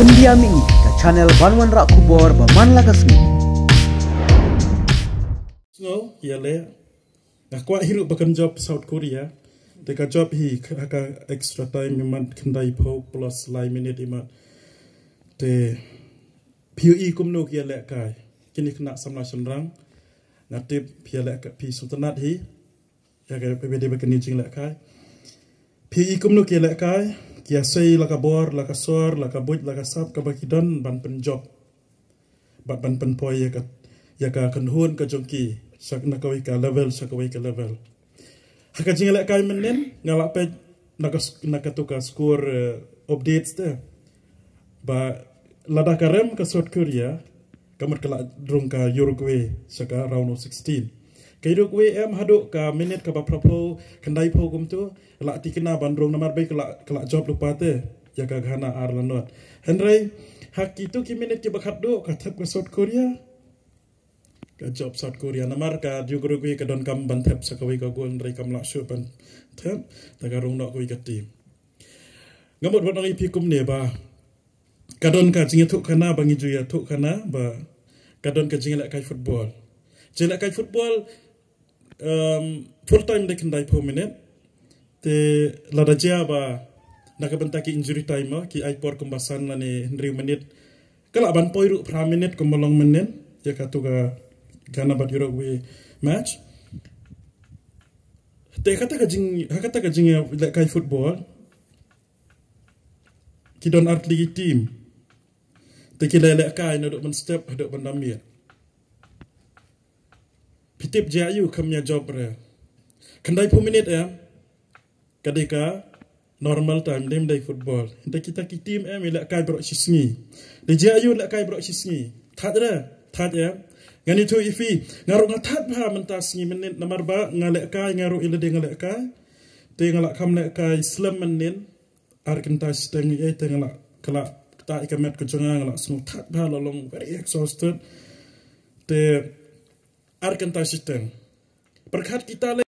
pendiam ini ke channel Wan Wan Rak Kubor Baman Lagasmi. So, ya le. Nak kuat hirup bakam job South Korea. Teka job hi kaka extra time memang kendai pau plus lai minit imat. Te piu i e kumno kia le kai. Kini kena samla senrang. Nanti ya le pi sultanat hi. Ya ke pbd bakani jing le kai. Piu i e kumnu ya le kai. Ki asai laka bor, laka sor, laka buj, laka sap, kabakidan ban pen job. Bat ban penpoi poi ya ya ka kenhun ka jongki. Sak na kawai level, sak kawai ka level. Haka jingalak kai menin, ngawak pe naka, naka tuka skor uh, eh, updates te. Ba ladak karem ka South Korea, kamut kelak drung ka Uruguay, sak round of 16. Kehidup we em haduk ke minit ke bapak pro kendai pro kum tu kelak ti kena bandrung nama baik kelak kelak job lupa te ya ke gana Henry hak itu ki minit ki bakat do kathap ke South Korea ke job South Korea nama ka juga kui ke don kam bantap sakawi ke gun rei kam lak syur bantap tak arung nak kui kati. Ngamot bot nangi pikum ne ba kadon ka jingi ya tu kana bangi juya tu kana ba ya kadon ka jingi ya lak football. Jelak football Um, full time dek ndai pomen te lada da jia ba na ka banta injury time ki ai por kum basan na ne ndri menit kala ban poi ru pra menit kum long menen ya ka tuga gana bat yuro we match te kata ka jing kata ka jing ya kai football ki don art league team te ki le le ka ina do ban step do ban damia titip dia ayu kamnya job re. Kandai pu minit ya. Kadika normal time dem dai football. Inta kita ki team em eh, mila kai bro sisngi. De dia ayu lak kai bro sisngi. Tat re, tat ya. Ngani tu ifi ngaru ngatat ba mentas sisngi menit nomor ba ngalek kai ngaru ile de ngalek kai. Te ngalak kam lek kai slam menin. Arkentas tengi ye ya, tengalak kelak tak ikamet kejengah ngalak semua tak long very exhausted. Te Arkan Tashitan. kita